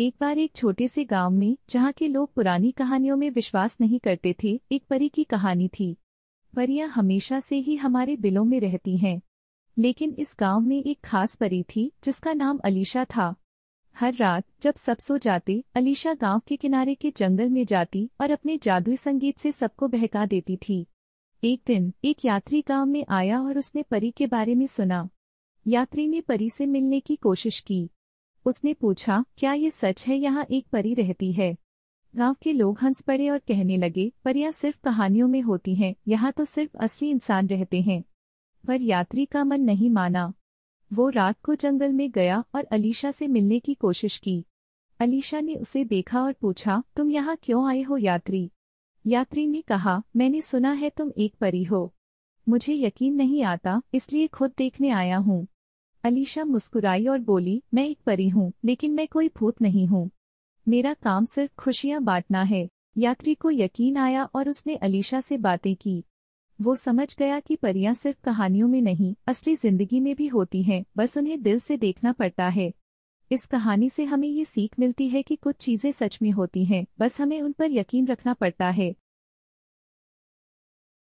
एक बार एक छोटे से गांव में जहां के लोग पुरानी कहानियों में विश्वास नहीं करते थे एक परी की कहानी थी परियां हमेशा से ही हमारे दिलों में रहती हैं लेकिन इस गांव में एक खास परी थी जिसका नाम अलीशा था हर रात जब सब सो जाते अलीशा गांव के किनारे के जंगल में जाती और अपने जादुई संगीत से सबको बहका देती थी एक दिन एक यात्री गांव में आया और उसने परी के बारे में सुना यात्री ने परी से मिलने की कोशिश की उसने पूछा क्या ये सच है यहाँ एक परी रहती है गांव के लोग हंस पड़े और कहने लगे परियां सिर्फ कहानियों में होती हैं यहाँ तो सिर्फ असली इंसान रहते हैं पर यात्री का मन नहीं माना वो रात को जंगल में गया और अलीशा से मिलने की कोशिश की अलीशा ने उसे देखा और पूछा तुम यहाँ क्यों आए हो यात्री यात्री ने कहा मैंने सुना है तुम एक परी हो मुझे यकीन नहीं आता इसलिए खुद देखने आया हूँ अलीशा मुस्कुराई और बोली मैं एक परी हूँ लेकिन मैं कोई भूत नहीं हूँ मेरा काम सिर्फ खुशियाँ बांटना है यात्री को यकीन आया और उसने अलीशा से बातें की वो समझ गया कि परियां सिर्फ कहानियों में नहीं असली जिंदगी में भी होती हैं बस उन्हें दिल से देखना पड़ता है इस कहानी से हमें ये सीख मिलती है कि कुछ चीजें सच में होती हैं बस हमें उन पर यकीन रखना पड़ता है